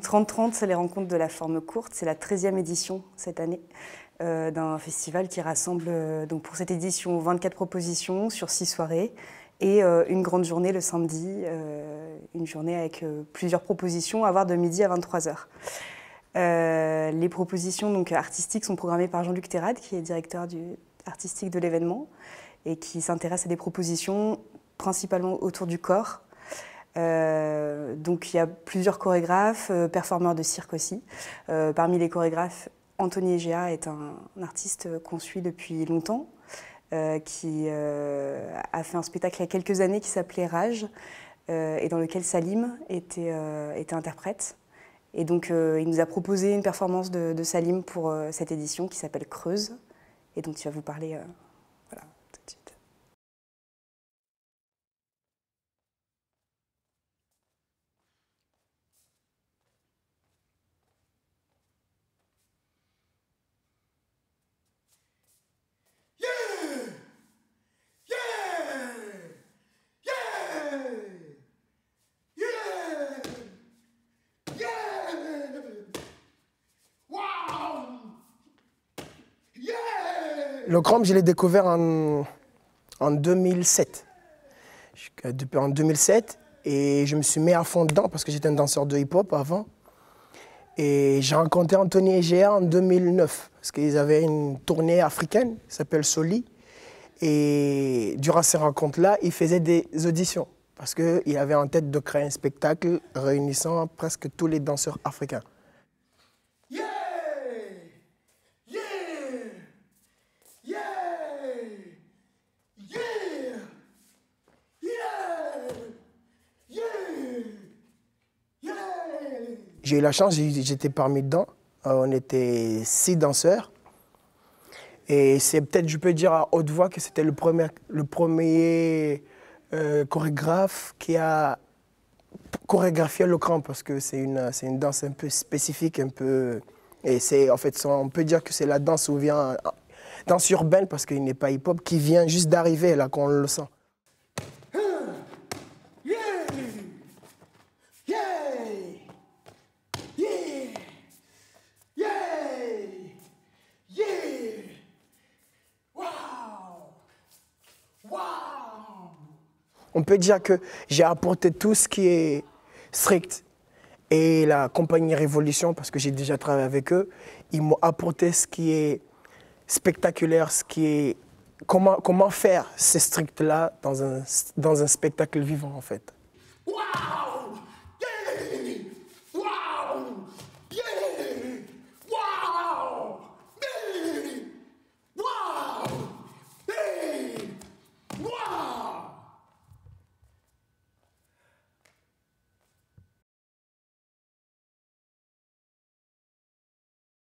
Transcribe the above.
30-30, c'est les rencontres de la forme courte. C'est la 13e édition cette année euh, d'un festival qui rassemble, euh, donc pour cette édition, 24 propositions sur 6 soirées et euh, une grande journée le samedi, une journée avec plusieurs propositions à voir de midi à 23h. les propositions donc, artistiques sont programmées par Jean-Luc Terrade, qui est directeur artistique de l'événement et qui s'intéresse à des propositions principalement autour du corps, euh, donc il y a plusieurs chorégraphes, euh, performeurs de cirque aussi. Euh, parmi les chorégraphes, Anthony Egea est un, artiste qu'on suit depuis longtemps, qui a fait un spectacle il y a quelques années qui s'appelait Rage, et dans lequel Salim était, interprète. Et donc, il nous a proposé une performance de, Salim pour cette édition qui s'appelle Creuse, et donc tu vas vous parler Le Chrome, je l'ai découvert en, 2007. en 2007, euh, et je me suis mis à fond dedans parce que j'étais un danseur de hip-hop avant. Et j'ai rencontré Anthony Géa en 2009 parce qu'ils avaient une tournée africaine qui s'appelle Soli. Et durant ces rencontres-là, ils faisaient des auditions parce qu'il avait en tête de créer un spectacle réunissant presque tous les danseurs africains. J'ai eu la chance, j'étais parmi dedans. Euh, on était six danseurs. Et c'est peut-être, je peux dire à haute voix, que c'était le premier, le premier euh, chorégraphe qui a chorégraphié le cran, parce que c'est une, une danse un peu spécifique, un peu. Et c'est, en fait, on peut dire que c'est la danse où vient. Euh, danse urbaine, parce qu'il n'est pas hip-hop, qui vient juste d'arriver, là, qu'on le sent. on peut dire que j'ai apporté tout ce qui est strict. Et la compagnie Révolution, parce que j'ai déjà travaillé avec eux, ils m'ont apporté ce qui est spectaculaire, ce qui est comment, comment faire ces stricts-là dans un, dans un spectacle vivant en fait.